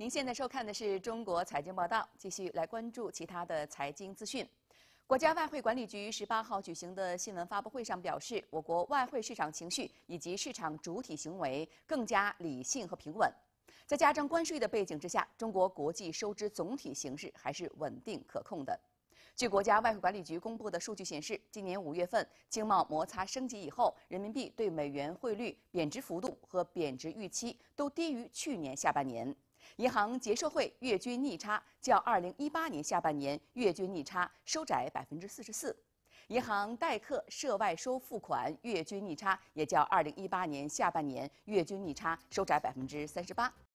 您现在收看的是中国财经报道，继续来关注其他的财经资讯。国家外汇管理局十八号举行的新闻发布会上表示，我国外汇市场情绪以及市场主体行为更加理性和平稳。在加征关税的背景之下，中国国际收支总体形势还是稳定可控的。据国家外汇管理局公布的数据显示，今年五月份经贸摩擦升级以后，人民币对美元汇率贬值幅度和贬值预期都低于去年下半年。银行结售汇月均逆差较2018年下半年月均逆差收窄44%，银行代客涉外收付款月均逆差也较2018年下半年月均逆差收窄38%。